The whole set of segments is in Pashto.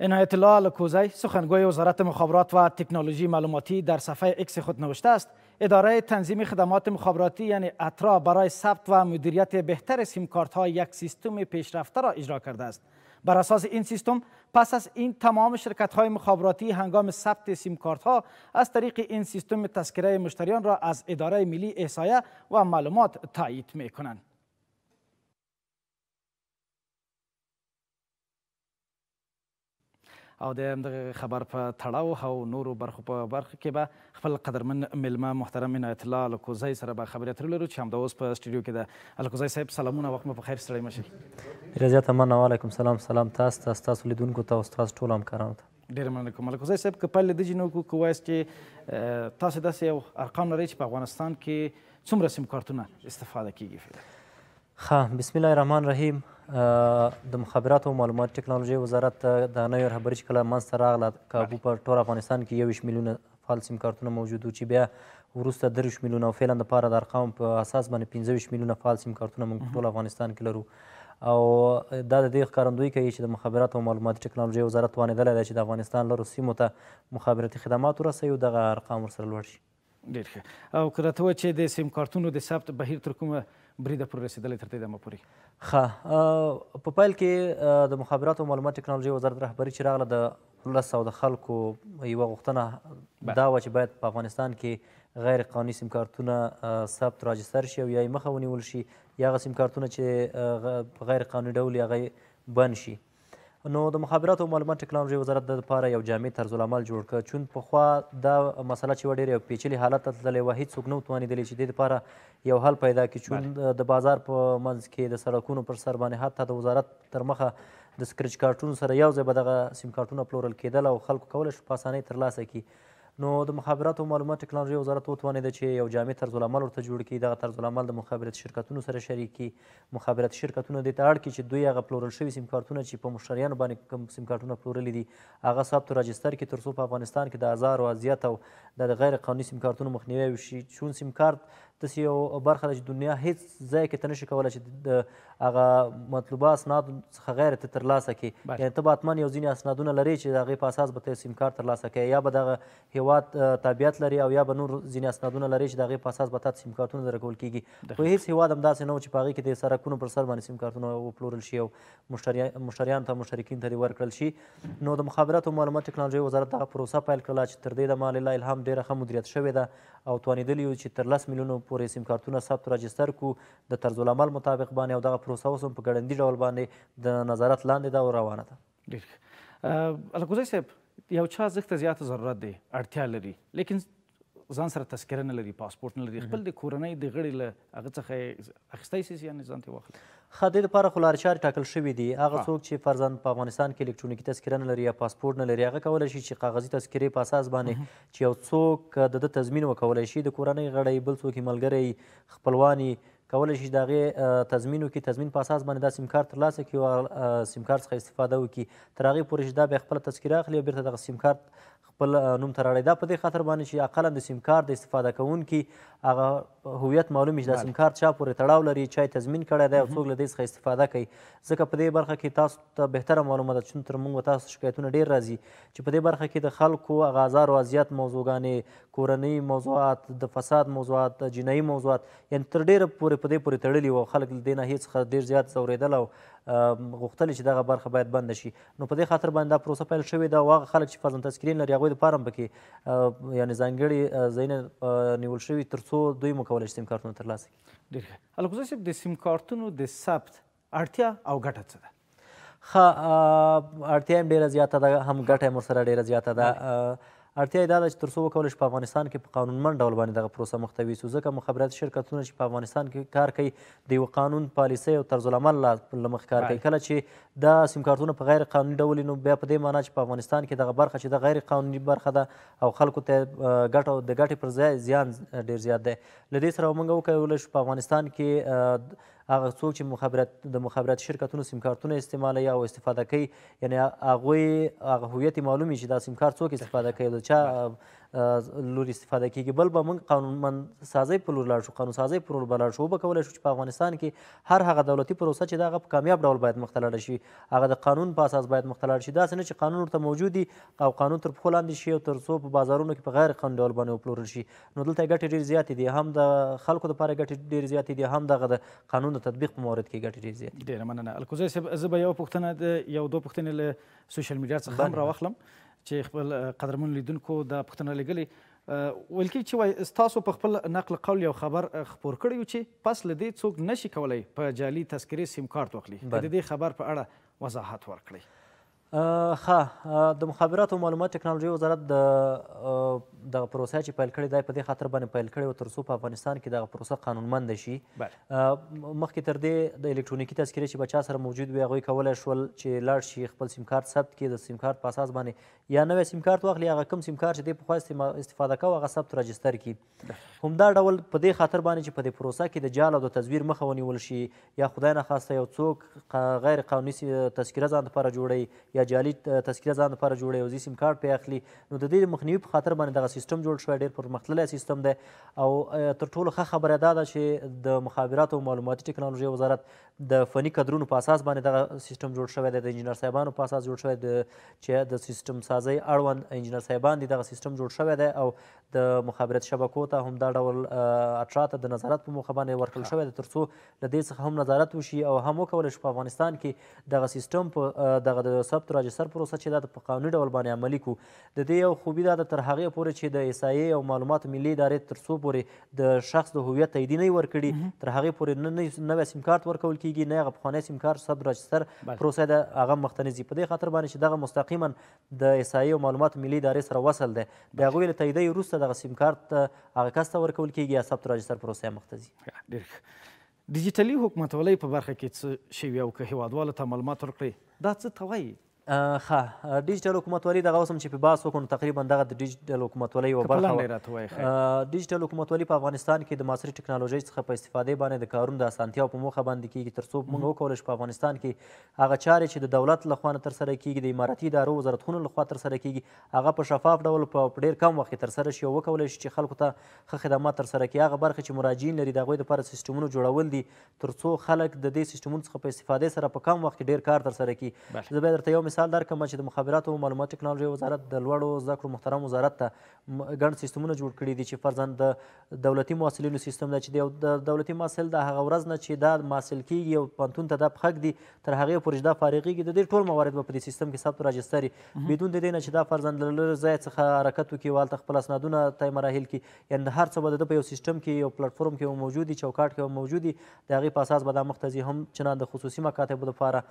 عنایت الله الکوزی سخنگوی وزارت مخابرات و تکنولوژی معلوماتی در صفحه اکس خود نوشته است اداره تنظیم خدمات مخابراتی یعنی اترا برای ثبت و مدیریت بهتر سیم ها یک سیستم پیشرفته را اجرا کرده است بر اساس این سیستم پس از این تمام شرکت های مخابراتی هنگام ثبت سیم ها از طریق این سیستم تذکره مشتریان را از اداره ملی احصایه و معلومات تایید می او د خبر په تړاو او نورو برخو په برخه کې به خپل قدرمن میلمه محترم عنایت الله الکوزی سره به خبرې اترې لرو چې همدا اوس په سټوډیو کې د الکوزی صاحب سلامونه وخت مو په خیر ستړی مشي رضا تمنا وعلیکم سلام سلام تاسو تاسو تاسو لیدونکو ته او تاسو ټول همکارانو ته ډیر مننه کوم الکوزی صاحب که پایله د جنو کو کوایس چې تاسو داسې یو ارقام لرئ چې په افغانستان کې څومره سیم کارتونه استفاده کیږي ښه بسم الله الرحمن الرحیم د مخابراتو او معلوماتي ټکنالوژۍ وزارت د نوې رهبري چې کله منځته راغله کابو په ټول افغانستان کې یوویشت میلیونه فعال سیم کارتونه موجود و چې بیا وروسته درویشت میلیونه او فعلا دپاره د ارقامو په اساس باندې پنځهویشت میلیونه فعال سیم کارتونه موږ په ټول افغانستان کې لرو او دا د دې ښکارندوی کوي چې د مخابراتو او معلوماتي ټکنالوژۍ وزارت توانېدلی دی چې د افغانستان لرو سیمو ته مخابراتي خدمات ورسوي او دغه ارقام ورسره لوړ شي ډېر ښه او که راته چې د سیم کارتونو د ثبت بهیر تر کومه بریده پورې رسیدلې تر دې دمه پورې ښه په پیل کې د مخابراتو او معلومات ټکنالوژي وزارت رهبري چې راغله د ولس او د خلکو یوه غوښتنه دا وه چې باید په افغانستان کې غیر قانوني سیم کارتونه ثبت راجستر شي او یا یې مخه ونیول شي یا هغه سیم کارتونه چې په غیر قانوني ډول هغه بند شي نو د مخابرات او معلومات ټکنالوژي وزارت د لپاره یو جامع طرز العمل جوړ کړ چون پخوا دا مسله چې ډېر یو پیچلي حالت ته تللې وه هېڅوک نه توانېدلی چې دې لپاره یو حل پیدا کړي چون د بازار په منځ کې د سړکونو پر سر باندې حتی د وزارت تر مخه د سکرچ کارټونو سره یو ځای به دغه سیم کارټونه پلورل کېدل او خلکو کولی شو په اسانۍ ترلاسه کړي نو د مخابرات او معلومات ټکنالوژي وزارت وتوانېده چې یو جامع طرزالعمل ورته جوړ کړي دغه طرزالعمل د مخابرات شرکتونو سره شریک کړي مخابرات شرکتونه دې ته اړ کړي چې دوی هغه پلورل شوي سیم کارتونه چې په مشتریانو باندې کوم سیم کارتونه پلورلي دي هغه ثبت او راجستر کړي ترڅو په افغانستان کې د هزار او زیات او د غیر قانوني سیم کارتونو مخنیوی وشي چون سیم کارت داسې یو برخه ده چې دنیا هیڅ ځای کې ته نشي کولی چې د هغه مطلوبه اسنادو څخه غیر ته ترلاسه کړي یعنی ته به حتما یو ځینې اسنادونه لري چې د هغې په اساس به ته سیم کارت ترلاسه کوې یا به د هغه هېواد تابعیت لري او یا به نور ځینې اسنادونه لري چې د هغې په اساس به تاته سیم کارتونه درکول کېږي خو هېڅ هېواد همداسې نه و چې په هغې کې د سرکونو پر سر باندې سیم کارتونه وپلورل شي او مشتریانو ته مشترکین ته ورکړل شي نو د مخابراتو معلومات ټکنالوژۍ وزارت دغه پروسه پیل کړله چې تر دې د مالله الهام ډېره ښه مدیریت شوې ده او توانیدلی یو چې تر لس میلیونو پورې سیم کارتونه ثبت راجستر کو د طرز العمل مطابق باندې او دغه پروسه اوس هم په ګړندي ډول باندې د نظارت لاندې ده او روانه ده ډېر الکوزی صاحب یو چا زښت ته زیاته ضرورت دی اړتیا لري لیکن ځان سره تذکره نه لري پاسپورت نه لري خپل د کورنۍ د غړي له هغه څخه اخیستی سي یعنې ځان ته واخلي ښه د لپاره خو لارې چارې ټاکل شوي دي هغه څوک چې فرزن په افغانستان کې الکترونیکي تذکره نه لري یا پاسپورټ نه لري هغه کولی شي چې کاغذي تذکرې په اساس باندې چې یو څوک د ده تضمین وکولی شي د کورنۍ غړی بل څوک یې ملګری خپلوان کولی شي د هغې تضمین وکړي تضمین په اساس باندې دا سیم کارت ترلاسه کړي او سیم کارت څخه استفاده وکړي تر هغې پورې چې دا بیا خپله تذکره اخلي او بېرته دغه سیم کارت خپل نوم تر اړی دا په دې خاطر باندې چې اقلا د سیم کارت د استفاده کوونکي هغه هویت معلوم چې دا سیم کارت چا پورې تړاو لري چا تضمین کړی دی او څوک له دې څخه استفاده کوي ځکه په دې برخه کې تاسو ته بهتره معلومه ده چې تر موږ تاسو شکایتونه ډیر راځي چې په دې برخه کې د خلکو هغه ازار او ازیات موضوعګانې کورنۍ موضوعات د فساد موضوعات جنایي موضوعات یعنې تر ډیره پورې په دې پورې تړلي وو خلک له دې ناحیې څخه ډېر زیات ځورېدل او غوښتل چې دغه برخه باید بنده شي نو په دې خاطر باندې دا پروسه پیل شوې ده او هغه خلک چې فضل تذکرین لري هغوی دپاره هم پکې یعنې ځانګړي ځایونه نیول شوي تر څو دوی مو کولی شي سیم کارتونه ترلاسه کړي ډېر ښه الکوزا صاحب د سیم کارتونو د ثبت اړتیا او ګټه څه ده ښه اړتیا هم ډېره زیاته ده هم ګټه هم ورسره ډېره زیاته ده اړتیا یې دا ده چې تر څو وکولی شي په افغانستان کې په قانونمند ډول باندې دغه پروسه محتوي سو ځکه مخابراتي شرکتونه چې په افغانستان کې کار کوي د یوه قانون پالیسۍ او طرزالعمل له مخې کار کوي کله چې دا سیم کارتونه په غیر قانوني ډول نو بیا په دې معنا چې په افغانستان کې دغه برخه چې د غیر قانوني برخه ده او خلکو ته ګټه د ګټې پر ځای زیان ډېر زیات دی له دې سره موږ وکولی شو په افغانستان کې هغه څوک چې مخابرات د مخابرات شرکتونو سیم کارتونه استعمالوي او استفاده کوي یعنی هغوی هغه هویت معلومي چې دا سیم کارت څوک استفاده کوي د چا لور استفاده کیږي بل به موږ قانونمن سازۍ په لور لاړ شو قانون سازۍ په لور به لاړ شو وبه کولی شو چې په افغانستان کې هر هغه دولتي پروسه چې د هغه په کامیاب ډول باید مخته لاړه شي هغه د قانون په اساس باید مخته لاړه شي داسې نه چې قانون ورته موجود وي او قانون تر پښو لاندې شي او تر څو په بازارونو کې په غیر قانوني ډول باندې وپلورل شي نو دلته ګټې ډېرې زیاتې دي هم د خلکو لپاره ګټې ډېرې زیاتې دي هم دغه د قانون د تطبیق په مورد کې ګټې ډېرې زیاتې دي ډېره مننه الکوزی صاحب زه به یو پوښتنه یو دوه پوښتنې له سوشل میډیا څخه هم راواخلم چې خپل قدرمن لیدونکو د پښتنه لګلې ویل کې چې تاسو په خپل نقل قول یو خبر خپور کړی چې پس لدې څوک نشي کولای په جعلي تذکرې سیم کارت واخلي د دې خبر په اړه وضاحت ورکړئ ښه د مخابراتو معلومات ټکنالوژي وزارت د دغه پروسه چې پیل کړې دی په دې خاطر باندې پیل کړې و تر څو په افغانستان کې دغه پروسه قانونمنده شي مخکې تر دې د الکترونیکي تذکرې چې بچا سره موجود وي هغوی کولی شول چې لاړ شي خپل سیم کارت ثبت کړي د سیم کارت په اساس باندې یا نوی سیم کارت واخلي هغه کوم سیم کارت چې دی پخوا استفاده کوه هغه ثبت راجستر کړي همدا ډول په دې خاطر باندې چې په دې پروسه کې د جال او د تزویر مخه ونیول شي یا خدای نخواسته یو څوک غیر قانوني تذکره ځان لپاره جوړوي یا جعلي تذکره ځان لپاره جوړوي او سیم کارت پرې اخلي نو د دې مخنیوي په خاطر باندې دغه دغه سیستم جوړ شوی ډیر پرمختللی سیستم دی او تر ټولو ښه خبره دا ده چې د مخابراتو او معلوماتي ټکنالوژۍ وزارت د فني کدرونو په اساس باندې دغه سیستم جوړ شوی دی د انجینر صاحبانو په اساس جوړ شوی دی چې د سیستم سازۍ اړوند انجینر صاحبان دي دغه سیستم جوړ شوی دی او د مخابرات شبکو ته هم دا ډول اټرا ته د نظارت په موخه باندې ورکړل شوی دی تر څو له دې څخه هم نظارت وشي او هم وکولی شو په افغانستان کې دغه سیستم په دغه د ثبت راجستر پروسه چې دا په قانوني ډول باندې عملي کړو د دې یو خوبي دا ده تر هغې پورې چې د احصایې او معلوماتو ملي ادارې تر څو پورې د شخص د هویت تایید نه ورکړي تر هغې پورې نه نوی سیم کارت ورکول کیږي نه هغه پخوانی سیم کارت سب راجستر پروسه د هغه مخته نه ځي په دې خاطر باندې چې دغه مستقیما د احصایې او معلوماتو ملي ادارې سره وصل دی د هغوی له تاییدۍ وروسته دغه سیم کارت هغه کس ته ورکول کیږي یا ثبت راجستر پروسه مخته ځي ډیجیټلي حکومتولۍ په برخه کې څه شوي او که هیوادوالو ته معلومات ورکړئ دا څه ته وایي ښه ډیجیټل حکومتولي دغه اوس هم چې په بحث وکړو تقریبا دغه د ډیجیټل حکومتولۍ یوه برخه ډیجیټل حکومتولي په افغانستان کې د معاصرې ټکنالوژۍ څخه په استفادې باندې د کارونو د اسانتیا په موخه باندې کیږي تر څو موږ وکولی شو په افغانستان کې هغه چارې چې د دولت له خوا نه ترسره کیږي د اماراتي ادارو وزارتخونو له خوا ترسره کیږي هغه په شفاف ډول په ډېر کم وخت کې ترسره شي او وکولی شي چې خلکو ته ښه خدمات ترسره کړي هغه برخه چې مراجعین لري د هغوی دپاره سیسټمونه جوړول دي تر څو خلک د دې سیسټمونو څخه په استفادې سره په کم وخت کې ډېر کار ترسره کړي زه باید درته یو مثال در کوم چې د مخابرات او معلومات ټکنالوژي وزارت د لوړو زده کړو محترم وزارت ته ګڼ سیستمونه جوړ کړي دي چې فرزند د دولتي محصلینو سیستم دی چې د دولتي محصل د هغه ورځ نه چې دا محصل کیږي او پانتون ته دا پخک دي تر هغې پورې چې دا فارغېږي د دې ټول موارد به په دې سیستم کې ثبت او راجستر بدون د دې نه چې دا فرزند له لرې ځای څخه حرکت وکړي هلته خپل اسنادونه طی مراحل کې یعنې د هر څه به د ده په یو سیستم کې یو پلیټ پلیټفارم کې موجودي چوکاټ کې موجودي د هغې په اساس به دا مخ ته ځي هم چنان د خصوصي مکاتبو دپاره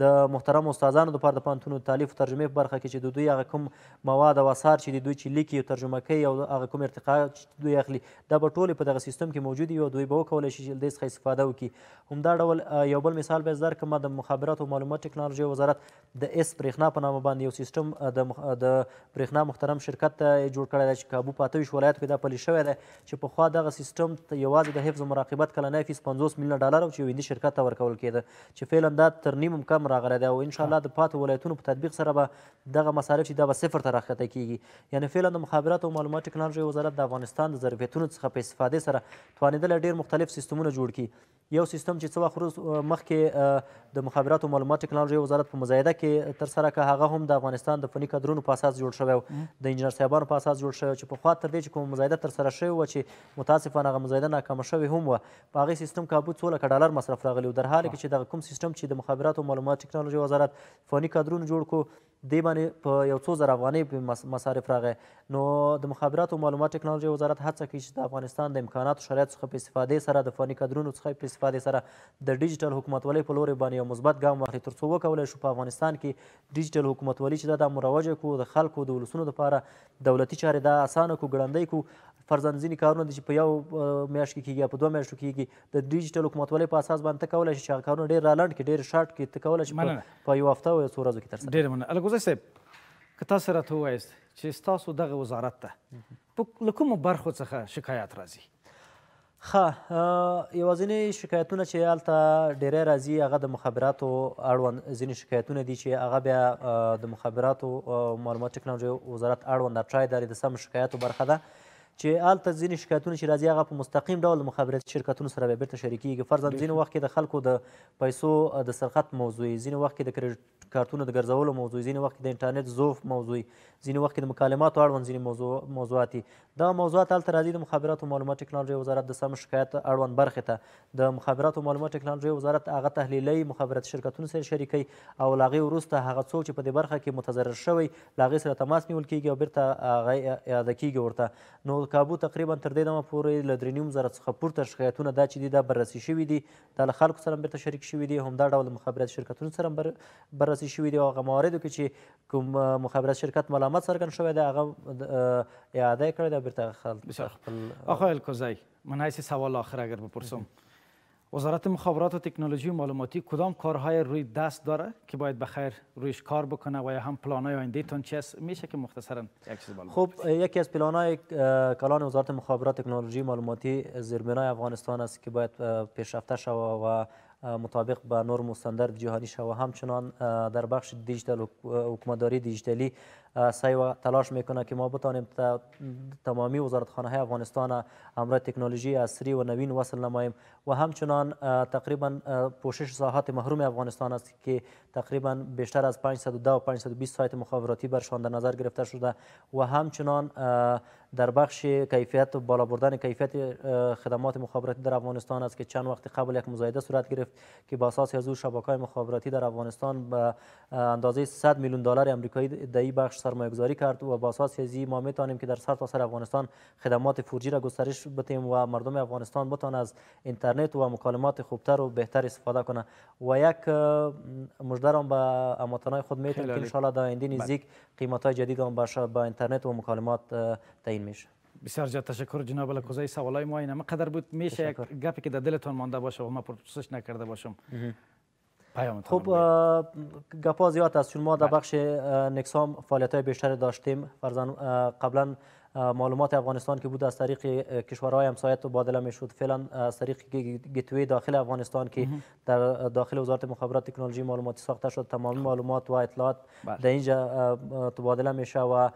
د محترم استادانو لپاره د پوهنتون د تالیف او ترجمې په برخه کې چې د دوی هغه کوم مواد او اثار چې د دوی چې لیکي او ترجمه کوي او هغه کوم ارتقا چې دوی اخلي دا به ټولې په دغه سیستم کې موجود وي او دوی به وکولی شي چې له دې څخه استفاده وکړي همدا ډول یو بل مثال به زر کوم د مخابرات او معلومات ټکنالوژي وزارت د اس برېښنا په نامه باندې یو سیستم د د برېښنا محترم شرکت ته جوړ کړی دی چې کابو پاته ویشت ولایت کې دا پلی شوی دی چې پخوا دغه سیستم یوازې د حفظ مراقبت کلنی فیس 50 میلیونه ډالر او چې یو هندي شرکت ته ورکول کېده چې فعلا دا تر نیم کم هم راغلی دی او انشاءالله د پاتې ولایتونو په تطبیق سره به دغه مصارف چې دا به صفر ته راښکته کیږي یعنې فعلا د مخابرات او معلومات ټکنالوژۍ وزارت د افغانستان د ظرفیتونو څخه په استفادې سره توانېدلی ډېر مختلف سیستمونه جوړ کړي یو سیستم چې څه وخت مخکې د مخابرات او معلومات ټکنالوژۍ وزارت په مزایده کې ترسره که هغه هم د افغانستان د فني کادرونو په اساس جوړ شوی د انجینر صاحبانو په اساس جوړ شوی چې په خوا تر دې چې کومه مزایده ترسره شوې وه چې متاسفانه هغه مزایده ناکامه شوې هم وه په هغې سیستم کابو څو لکه ډالر مصرف راغلی و در حال کې چې دغه کوم سیستم چې د مخابراتو معلومات معلومات ټکنالوژي وزارت فانی کادرونه جوړ کو دی باندې په یو څو زره افغانۍ مصارف راغی نو د مخابراتو معلومات ټکنالوژي وزارت هڅه کوي چې د افغانستان د امکاناتو شرایط څخه په استفادې سره د فاني کادرونو څخه په استفادې سره د ډیجیټل حکومتولۍ په لورې باندې یو مثبت ګام واخلي تر څو وکولی شو په افغانستان کې ډیجیټل حکومتولي چې دا دا مروجه کړو د خلکو د ولسونو لپاره دولتي چارې دا اسانه کړو ګړندی کړو فرزند ځینې کارونه دي چې په یو میاشت کې کېږي یا په دوه میاشتو کېږي د ډیجیټل حکومتولۍ په اساس باندې ته کولی شې چې هغه کارونه ډېر رالنډ کړي ډېر شارټ کړي ته کولی شې په یو هفته او یو څو ورځو کې ترسره ډېر مننه الګوزی صاحب که تاسو راته ووایاست چې ستاسو دغه وزارت ته له کومو برخو څخه شکایات راځي ښه یوازینې شکایتونه چې هلته ډېری راځي هغه د مخابراتو اړوند ځینې شکایتونه دي چې هغه بیا د مخابراتو معلومات ټکنالوژي وزارت اړوند اټرای داري د سم شکایاتو برخه ده چې الته ځینې شکایتونه چې راځي هغه په مستقیم ډول مخابراتي شرکتونو سره به بیرته شریکیږي فرضاً ځینې وخت کې د خلکو د پیسو د سرقت موضوع ځینې وخت کې د کریډټ کارتونو د ګرځولو موضوع ځینې وخت کې د انټرنیټ زوف موضوع ځینې وخت کې د مکالماتو اړوند ځینې موضوع موضوعات دا موضوعات الته راځي د مخابراتو معلومات ټکنالوژي وزارت د سم شکایت اړوند برخې ته د مخابراتو معلومات ټکنالوژي وزارت هغه تحلیلي مخابراتي شرکتونو سره شریکي او لاغي وروسته هغه څوک چې په دې برخه کې متضرر شوی لاغي سره تماس نیول کیږي او بیرته هغه اعاده کیږي ورته نو کابو تقریبا تر دې دمه پورې له درې نیم زره څخه پورته شکایتونه دا چې دي دا بررسي شوي دي دا له خلکو سره هم بېرته شریک شوي دي همدا ډول مخابرات شرکتونو سره هم بر... بررسي شوي دي او هغه مواردو کې چې کوم مخابرات شرکت ملامت څرګند شوی دی هغه اعاده یې کړی دی او بېرته خپل آقای الکوزی من حیث سوال آخر اگر بپرسم وزارت مخابرات و تکنولوژی و معلوماتی کدام کارهای روی دست داره که باید بخیر رویش کار بکنه و یا هم پلانای آینده تون میشه که مختصرا یک خب یکی از پلانای کلان وزارت مخابرات تکنولوژی و معلوماتی زیربنای افغانستان است که باید پیشرفته شوه و مطابق به نرم و استاندارد جهانی شوه همچنان در بخش دیجیتال حکومتداری دیجیتالی سعی تلاش میکنه که ما بتانیم تمامی وزارتخانه های افغانستان همراه تکنولوژی عصری و نوین وصل نماییم و همچنان تقریبا پوشش ساحات محروم افغانستان است که تقریبا بیشتر از 510 و 520 سایت مخابراتی برشان در نظر گرفته شده و همچنان در بخش کیفیت و بالا بردن کیفیت خدمات مخابراتی در افغانستان است که چند وقت قبل یک مزایده صورت گرفت که با اساس از او شبکه مخابراتی در افغانستان به اندازه 100 میلیون دلار آمریکایی دایی بخش سرمایه کرد و با اساس از ما میتونیم که در سرتاسر سر افغانستان خدمات فورجی را گسترش بتیم و مردم افغانستان بتان از اینترنت و مکالمات خوبتر و بهتر استفاده کنه و یک مژده را به اماتنای خود میتونیم که ان شاء الله در بله. قیمت های جدید آن باشه با اینترنت و مکالمات تعیین میشه بسیار زیاد تشکر جناب الکوزای سوالای ما همه قدر بود میشه یک گپی که در دلتان مانده باشه و ما پرسش نکرده باشم خب گپا زیاد است چون ما در بله. بخش نکسام فعالیت های بیشتری داشتیم فرزان قبلا معلومات افغانستان که بود از طریق کشورهای همسایه تبادله میشد فعلا از طریق گیتوی داخل افغانستان که در داخل وزارت مخابرات تکنولوژی معلوماتی ساخته شد تمام خب. معلومات و اطلاعات بله. در اینجا تبادله میشه و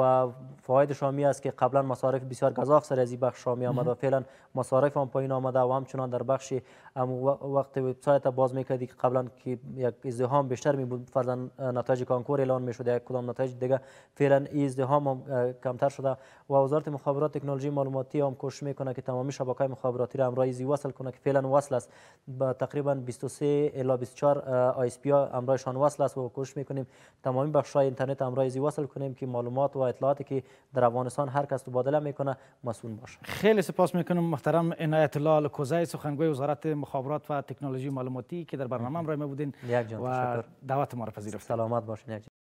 و فواید شامی است که قبلا مصارف بسیار گزاف سر از این بخش شامی آمد و فعلا مصارف هم پایین آمده و همچنان در بخش هم وقت وبسایت باز میکردی که قبلا که یک ازدهام بیشتر می بود فرضاً نتایج کانکور اعلان میشد یک کدام نتایج دیگه فعلا ازدهام هم کمتر شده و وزارت مخابرات تکنولوژی معلوماتی هم کوشش میکنه که تمامی شبکه مخابراتی را زی وصل کنه که فعلا وصل است با تقریبا 23 الی 24 آی اس پی امرایشان وصل است و کوشش میکنیم تمامی بخش های اینترنت زی وصل کنیم که معلومات و اطلاعاتی که در افغانستان هر کس تبادله میکنه مسئول باشه خیلی سپاس میکنم محترم عنایت الله الکوزی سخنگوی وزارت مخابرات و تکنولوژی معلوماتی که در برنامه امرای بودین و دعوت ما را پذیرفتید سلامت باشین